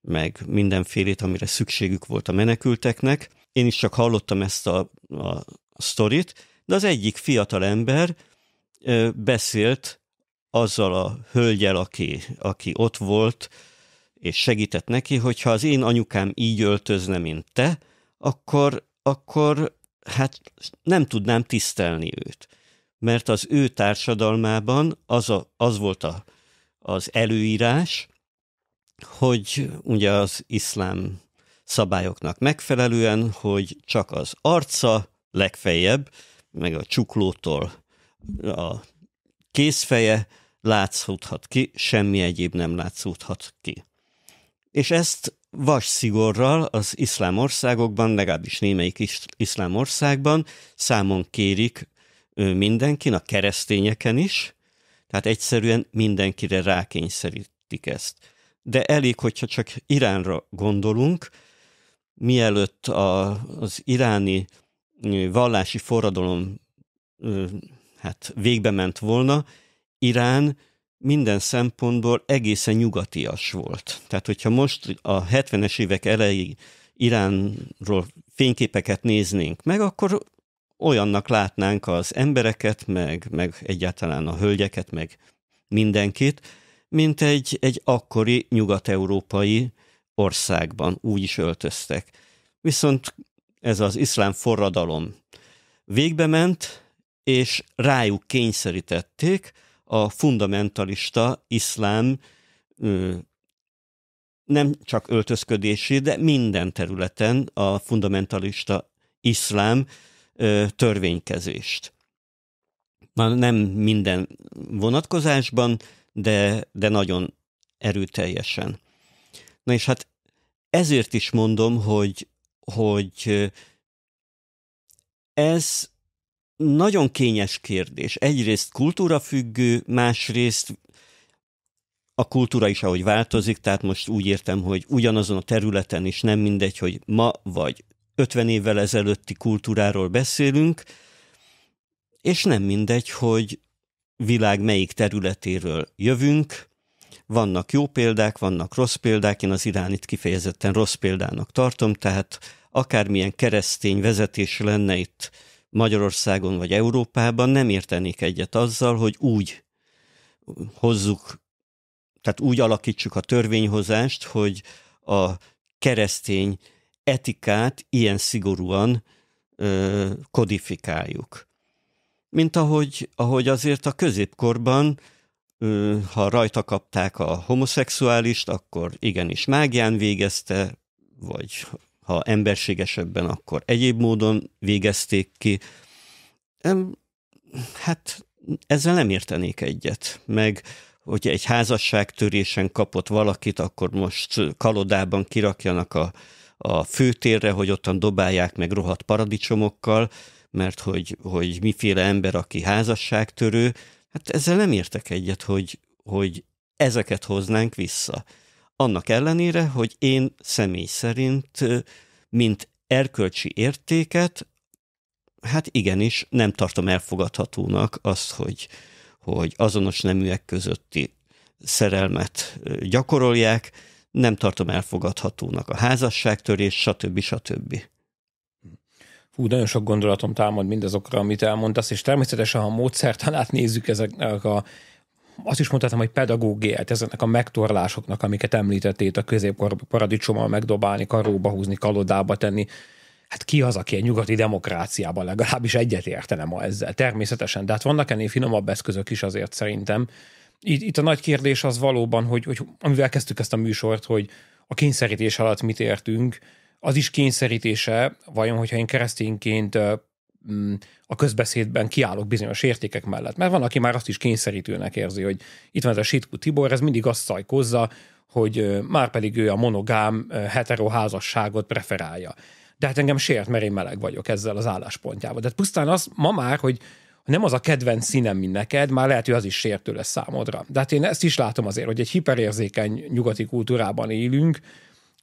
meg mindenfélét, amire szükségük volt a menekülteknek. Én is csak hallottam ezt a, a sztorit, de az egyik fiatal ember beszélt azzal a hölgyel, aki, aki ott volt, és segített neki, hogy ha az én anyukám így öltözne, mint te, akkor, akkor hát nem tudnám tisztelni őt, mert az ő társadalmában az, a, az volt a, az előírás, hogy ugye az iszlám szabályoknak megfelelően, hogy csak az arca legfeljebb, meg a csuklótól a kézfeje látszódhat ki, semmi egyéb nem látszódhat ki. És ezt vas szigorral az iszlám országokban, legalábbis némelyik iszlám országban számon kérik mindenkin, a keresztényeken is, tehát egyszerűen mindenkire rákényszerítik ezt. De elég, hogyha csak Iránra gondolunk, mielőtt a, az iráni vallási forradalom hát végbe ment volna, Irán minden szempontból egészen nyugatias volt. Tehát, hogyha most a 70-es évek elejé Iránról fényképeket néznénk meg, akkor olyannak látnánk az embereket, meg, meg egyáltalán a hölgyeket, meg mindenkit, mint egy, egy akkori nyugat-európai országban úgy is öltöztek. Viszont ez az iszlám forradalom végbe ment, és rájuk kényszerítették, a fundamentalista iszlám nem csak öltözködési, de minden területen a fundamentalista iszlám törvénykezést. Már nem minden vonatkozásban, de, de nagyon erőteljesen. Na és hát ezért is mondom, hogy, hogy ez nagyon kényes kérdés. Egyrészt kultúra függő, másrészt a kultúra is ahogy változik, tehát most úgy értem, hogy ugyanazon a területen is nem mindegy, hogy ma vagy 50 évvel ezelőtti kultúráról beszélünk, és nem mindegy, hogy világ melyik területéről jövünk. Vannak jó példák, vannak rossz példák, én az Iránit kifejezetten rossz példának tartom, tehát akármilyen keresztény vezetés lenne itt Magyarországon vagy Európában nem értenék egyet azzal, hogy úgy hozzuk, tehát úgy alakítsuk a törvényhozást, hogy a keresztény etikát ilyen szigorúan ö, kodifikáljuk. Mint ahogy, ahogy azért a középkorban, ö, ha rajta kapták a homoszexuálist, akkor igenis mágián végezte, vagy ha emberségesebben, akkor egyéb módon végezték ki. Hát ezzel nem értenék egyet. Meg hogyha egy házasságtörésen kapott valakit, akkor most kalodában kirakjanak a, a főtérre, hogy ottan dobálják meg rohadt paradicsomokkal, mert hogy, hogy miféle ember, aki házasságtörő, hát ezzel nem értek egyet, hogy, hogy ezeket hoznánk vissza. Annak ellenére, hogy én személy szerint, mint erkölcsi értéket, hát igenis nem tartom elfogadhatónak azt, hogy, hogy azonos neműek közötti szerelmet gyakorolják, nem tartom elfogadhatónak a házasságtörés, stb. stb. Hú, nagyon sok gondolatom támad mindazokra, amit elmondasz, és természetesen, ha a módszertanát nézzük ezeknek a azt is mondhatom, hogy pedagógiát ezeknek a megtorlásoknak, amiket említettél a középkor paradicsommal megdobálni, karóba húzni, kalodába tenni, hát ki az, aki a nyugati demokráciában legalábbis egyet értene ma ezzel? Természetesen, de hát vannak ennél finomabb eszközök is azért szerintem. Itt, itt a nagy kérdés az valóban, hogy, hogy amivel kezdtük ezt a műsort, hogy a kényszerítés alatt mit értünk, az is kényszerítése, vajon, hogyha én keresztényként Mm, a közbeszédben kiállok bizonyos értékek mellett. Mert van, aki már azt is kényszerítőnek érzi, hogy itt van ez a Sitku Tibor, ez mindig azt szajkozza, hogy már pedig ő a monogám heteroházasságot preferálja. De hát engem sért, mert én meleg vagyok ezzel az álláspontjával. De hát pusztán az ma már, hogy nem az a kedvenc színem, mint neked, már lehet, hogy az is sértő lesz számodra. De hát én ezt is látom azért, hogy egy hiperérzékeny nyugati kultúrában élünk,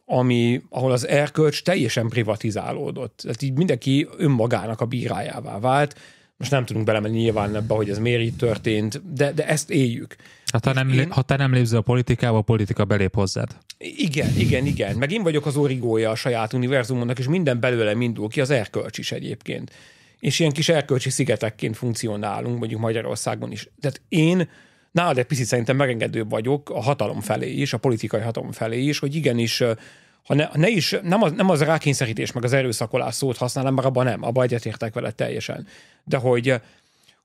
ami, ahol az erkölcs teljesen privatizálódott. Tehát így mindenki önmagának a bírájává vált. Most nem tudunk belemenni nyilván ebbe, hogy ez miért így történt, de, de ezt éljük. Hát ha nem, én... ha te nem lépsz a politikába, a politika belép hozzád. Igen, igen, igen. Meg én vagyok az origója a saját univerzumomnak, és minden belőle indul ki, az erkölcs is egyébként. És ilyen kis erkölcsi szigetekként funkcionálunk, mondjuk Magyarországon is. Tehát én nálad egy picit szerintem megengedőbb vagyok a hatalom felé is, a politikai hatalom felé is, hogy igenis ha ne, ne is, nem az, nem az rákényszerítés, meg az erőszakolás szót használom, mert abban nem, abban egyetértek vele teljesen. De hogy,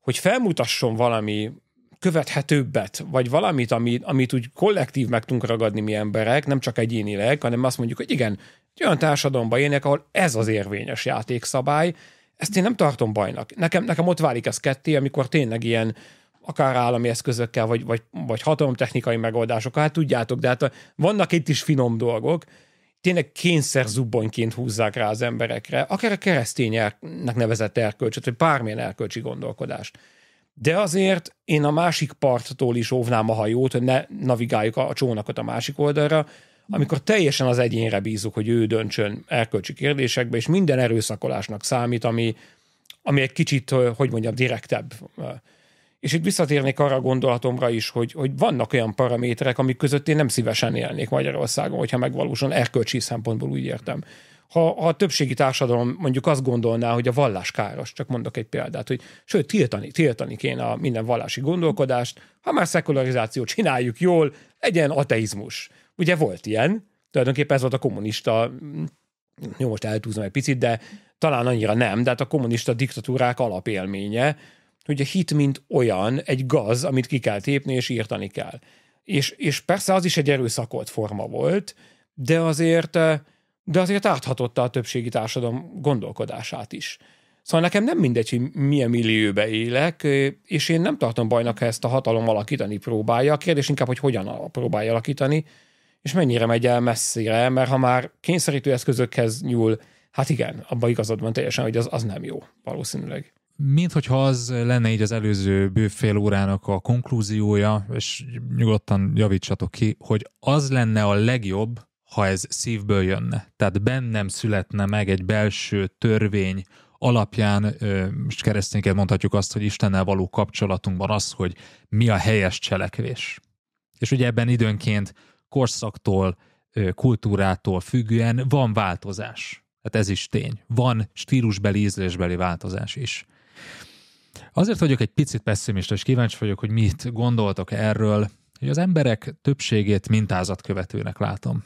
hogy felmutasson valami követhetőbbet, vagy valamit, amit, amit úgy kollektív meg tudunk ragadni mi emberek, nem csak egyénileg, hanem azt mondjuk, hogy igen, egy olyan társadalomban élnek, ahol ez az érvényes játékszabály, ezt én nem tartom bajnak. Nekem, nekem ott válik ez ketté, amikor tényleg ilyen, akár állami eszközökkel, vagy, vagy, vagy hatalomtechnikai megoldásokkal, hát tudjátok, de hát vannak itt is finom dolgok, tényleg kényszer zubbonyként húzzák rá az emberekre, akár a keresztényeknek nevezett erkölcsöt, vagy bármilyen erkölcsi gondolkodást. De azért én a másik parttól is óvnám a hajót, hogy ne navigáljuk a csónakot a másik oldalra, amikor teljesen az egyénre bízunk, hogy ő döntsön erkölcsi kérdésekbe, és minden erőszakolásnak számít, ami, ami egy kicsit, hogy mondjam, direktebb. És itt visszatérnék arra a gondolatomra is, hogy, hogy vannak olyan paraméterek, amik között én nem szívesen élnék Magyarországon, hogyha megvalósul erkölcsi szempontból úgy értem. Ha, ha a többségi társadalom mondjuk azt gondolná, hogy a vallás káros, csak mondok egy példát, hogy sőt, tiltani, tiltani kéne a minden vallási gondolkodást, ha már szekularizációt csináljuk jól, legyen ateizmus. Ugye volt ilyen, tulajdonképpen ez volt a kommunista, hm, jó, most eltúzom egy picit, de talán annyira nem, de hát a kommunista diktatúrák alapélménye, hogy a hit, mint olyan, egy gaz, amit ki kell tépni és írtani kell. És, és persze az is egy erőszakolt forma volt, de azért, eh, de azért áthatotta a többségi társadalom gondolkodását is. Szóval nekem nem mindegy, hogy milyen millióbe élek, eh, és én nem tartom bajnak, ha ezt a hatalom alakítani próbálja. A kérdés inkább, hogy hogyan próbálja alakítani, és mennyire megy el messzire, mert ha már kényszerítő eszközökhez nyúl, hát igen, abban igazad van teljesen, hogy az, az nem jó valószínűleg mint hogyha az lenne így az előző bőfél órának a konklúziója, és nyugodtan javítsatok ki, hogy az lenne a legjobb, ha ez szívből jönne. Tehát bennem születne meg egy belső törvény alapján, most keresztényként mondhatjuk azt, hogy Istennel való kapcsolatunkban az, hogy mi a helyes cselekvés. És ugye ebben időnként korszaktól, kultúrától függően van változás. Hát ez is tény. Van stílusbeli, ízlésbeli változás is. Azért vagyok egy picit pessimista, és kíváncsi vagyok, hogy mit gondoltok erről, hogy az emberek többségét mintázatkövetőnek látom.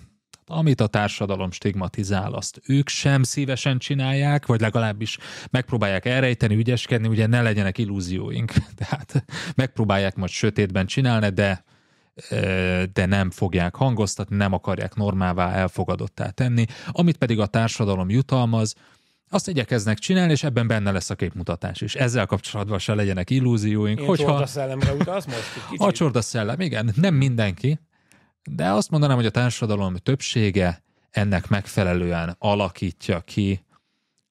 Hát, amit a társadalom stigmatizál, azt ők sem szívesen csinálják, vagy legalábbis megpróbálják elrejteni, ügyeskedni, ugye ne legyenek illúzióink. Tehát megpróbálják majd sötétben csinálni, de de nem fogják hangoztatni, nem akarják normává elfogadottá tenni, amit pedig a társadalom jutalmaz, azt igyekeznek csinálni, és ebben benne lesz a képmutatás is. Ezzel kapcsolatban se legyenek illúzióink. Én hogyha... csorda szellemre utalsz most? Kicsit. A csorda szellem, igen, nem mindenki, de azt mondanám, hogy a társadalom többsége ennek megfelelően alakítja ki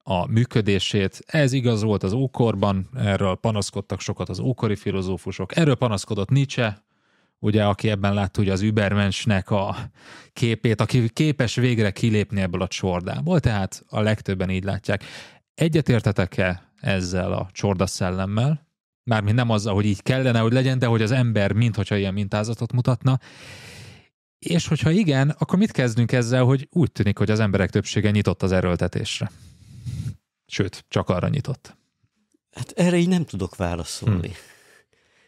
a működését. Ez igaz volt az ókorban, erről panaszkodtak sokat az ókori filozófusok, erről panaszkodott Nietzsche, ugye aki ebben látta ugye az übermensnek a képét, aki képes végre kilépni ebből a csordából, tehát a legtöbben így látják. Egyetértetek-e ezzel a csorda szellemmel? Mármint nem azzal, hogy így kellene, hogy legyen, de hogy az ember mintha ilyen mintázatot mutatna. És hogyha igen, akkor mit kezdünk ezzel, hogy úgy tűnik, hogy az emberek többsége nyitott az erőltetésre? Sőt, csak arra nyitott. Hát erre így nem tudok válaszolni. Hmm.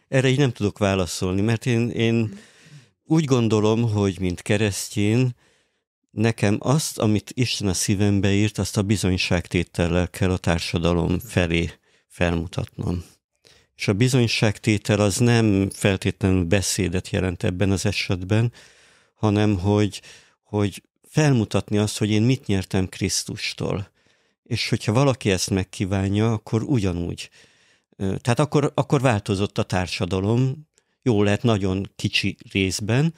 Erre így nem tudok válaszolni, mert én, én úgy gondolom, hogy mint keresztjén, nekem azt, amit Isten a szívembe írt, azt a bizonyságtétellel kell a társadalom felé felmutatnom. És a bizonyságtétel az nem feltétlenül beszédet jelent ebben az esetben, hanem hogy, hogy felmutatni azt, hogy én mit nyertem Krisztustól. És hogyha valaki ezt megkívánja, akkor ugyanúgy tehát akkor, akkor változott a társadalom, jó lett nagyon kicsi részben.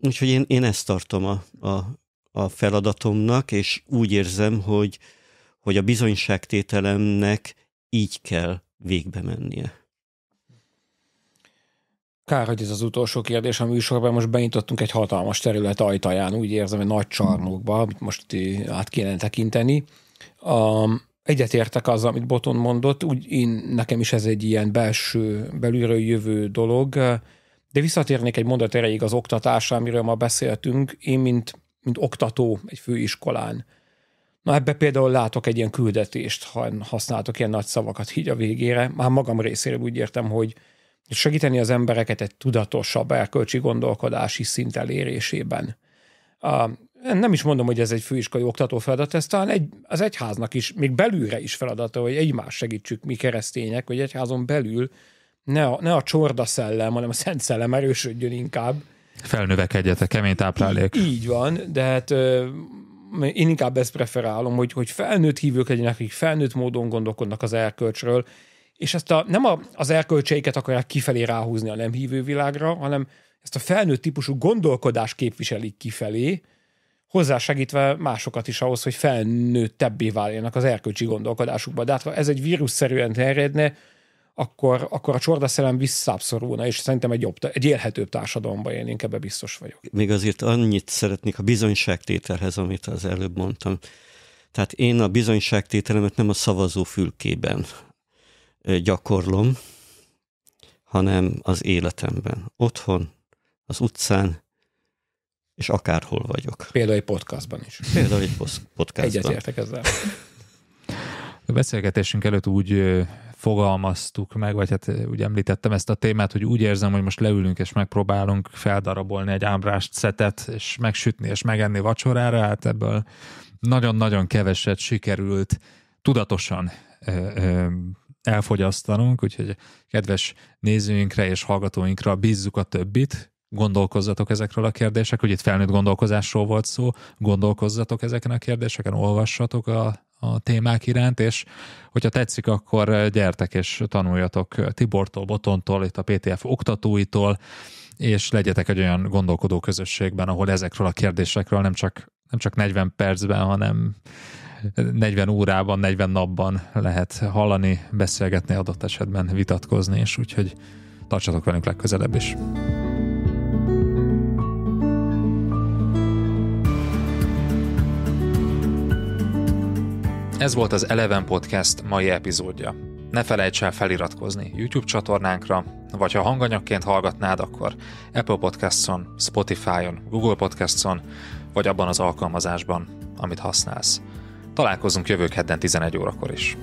Úgyhogy én, én ezt tartom a, a, a feladatomnak, és úgy érzem, hogy, hogy a bizonyságtételemnek így kell végbe mennie. Kár, hogy ez az utolsó kérdés a műsorban, most beintottunk egy hatalmas terület ajtaján, úgy érzem, hogy nagy csarnokba, amit most át kéne tekinteni. Um, egyetértek azzal, amit Boton mondott, úgy én, nekem is ez egy ilyen belső, belülről jövő dolog, de visszatérnék egy mondat erejéig az oktatásra, amiről ma beszéltünk. Én, mint, mint oktató egy főiskolán, Na ebbe például látok egy ilyen küldetést, ha használtok ilyen nagy szavakat így a végére. Már magam részéről úgy értem, hogy segíteni az embereket egy tudatosabb erkölcsi gondolkodási szint elérésében nem is mondom, hogy ez egy főiskolai oktató feladat, ez talán egy, az egyháznak is, még belülre is feladata, hogy egymás segítsük mi keresztények, hogy egyházon belül ne a, ne a csorda szellem, hanem a szent szellem erősödjön inkább. Felnövekedjetek, kemény táplálék. Így, így van, de hát ö, én inkább ezt preferálom, hogy, hogy felnőtt hívők legyenek, akik felnőtt módon gondolkodnak az erkölcsről, és ezt a, nem a, az erkölcseiket akarják kifelé ráhúzni a nem hívő világra, hanem ezt a felnőtt típusú gondolkodás képviselik kifelé, hozzásegítve másokat is ahhoz, hogy felnőttebbé váljanak az erkölcsi gondolkodásukba. De hát ha ez egy vírusszerűen terjedne, akkor, akkor a csordaszellem visszábszorulna, és szerintem egy, jobb, egy élhetőbb társadalomban én inkább biztos vagyok. Még azért annyit szeretnék a bizonyságtételhez, amit az előbb mondtam. Tehát én a bizonyságtételemet nem a szavazó fülkében gyakorlom, hanem az életemben. Otthon, az utcán, és akárhol vagyok. Például egy podcastban is. Például egy podcastban. Egyetértek ezzel. A beszélgetésünk előtt úgy fogalmaztuk meg, vagy hát úgy említettem ezt a témát, hogy úgy érzem, hogy most leülünk és megpróbálunk feldarabolni egy ámbrást szetet, és megsütni és megenni vacsorára, hát ebből nagyon-nagyon keveset sikerült tudatosan elfogyasztanunk, úgyhogy kedves nézőinkre és hallgatóinkra bízzuk a többit, gondolkozzatok ezekről a kérdésekről, hogy itt felnőtt gondolkozásról volt szó, gondolkozzatok ezeken a kérdéseken, olvassatok a, a témák iránt, és hogyha tetszik, akkor gyertek és tanuljatok Tibortól, Botontól, itt a PTF oktatóitól, és legyetek egy olyan gondolkodó közösségben, ahol ezekről a kérdésekről nem csak, nem csak 40 percben, hanem 40 órában, 40 napban lehet hallani, beszélgetni, adott esetben vitatkozni, és úgyhogy tartsatok velünk legközelebb is. Ez volt az Eleven Podcast mai epizódja. Ne felejts el feliratkozni YouTube csatornánkra, vagy ha hanganyagként hallgatnád, akkor Apple Podcast-on, Spotify-on, Google Podcast-on, vagy abban az alkalmazásban, amit használsz. Találkozunk jövő kedden 11 órakor is.